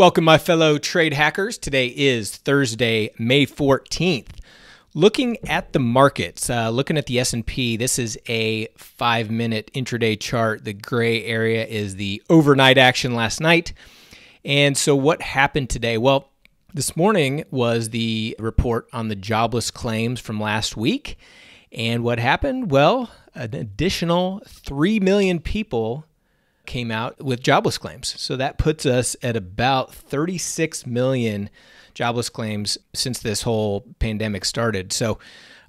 Welcome, my fellow trade hackers. Today is Thursday, May 14th. Looking at the markets, uh, looking at the S&P, this is a five-minute intraday chart. The gray area is the overnight action last night. And so what happened today? Well, this morning was the report on the jobless claims from last week. And what happened? Well, an additional 3 million people came out with jobless claims. So that puts us at about 36 million jobless claims since this whole pandemic started. So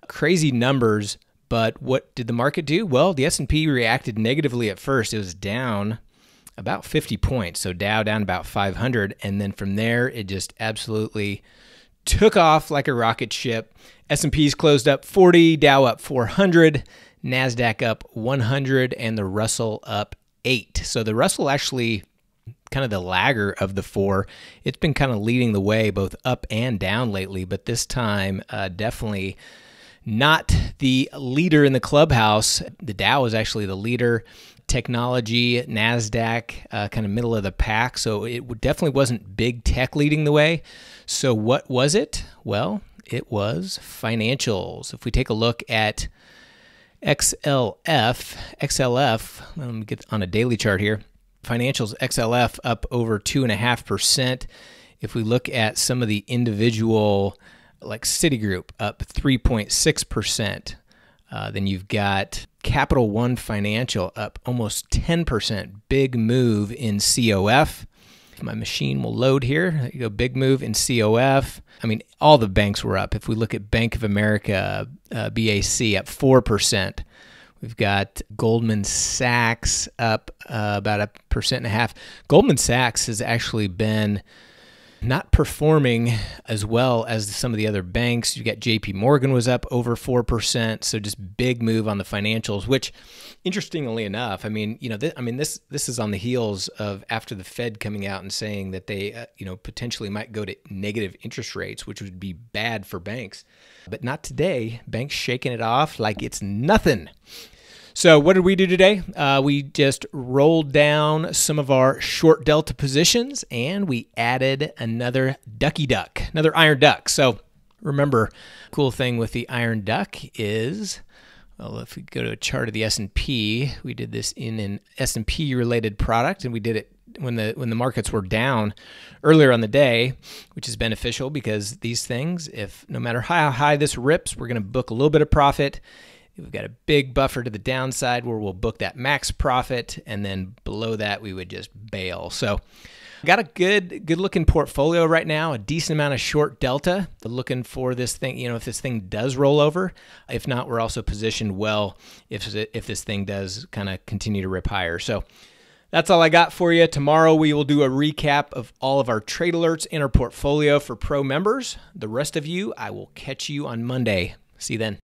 crazy numbers, but what did the market do? Well, the S&P reacted negatively at first. It was down about 50 points. So Dow down about 500 and then from there it just absolutely took off like a rocket ship. S&P's closed up 40, Dow up 400, Nasdaq up 100 and the Russell up eight. So the Russell actually kind of the lagger of the four. It's been kind of leading the way both up and down lately, but this time uh, definitely not the leader in the clubhouse. The Dow is actually the leader. Technology, NASDAQ, uh, kind of middle of the pack. So it definitely wasn't big tech leading the way. So what was it? Well, it was financials. If we take a look at XLF, XLF, let me get on a daily chart here. Financials XLF up over 2.5%. If we look at some of the individual, like Citigroup up 3.6%, uh, then you've got Capital One Financial up almost 10%. Big move in COF. My machine will load here. you go, big move in COF. I mean, all the banks were up. If we look at Bank of America, uh, BAC, up 4%. We've got Goldman Sachs up uh, about a percent and a half. Goldman Sachs has actually been not performing as well as some of the other banks. You got JP Morgan was up over 4%, so just big move on the financials, which interestingly enough, I mean, you know, th- I mean this this is on the heels of after the Fed coming out and saying that they, uh, you know, potentially might go to negative interest rates, which would be bad for banks. But not today. Banks shaking it off like it's nothing. So, what did we do today? Uh, we just rolled down some of our short delta positions and we added another ducky duck, another iron duck. So, remember, cool thing with the iron duck is well, if we go to a chart of the S&P, we did this in an S&P related product and we did it when the when the markets were down earlier on the day, which is beneficial because these things, if no matter how high this rips, we're going to book a little bit of profit We've got a big buffer to the downside where we'll book that max profit, and then below that we would just bail. So, got a good, good looking portfolio right now. A decent amount of short delta. Looking for this thing, you know, if this thing does roll over. If not, we're also positioned well if if this thing does kind of continue to rip higher. So. That's all I got for you. Tomorrow we will do a recap of all of our trade alerts in our portfolio for pro members. The rest of you, I will catch you on Monday. See you then.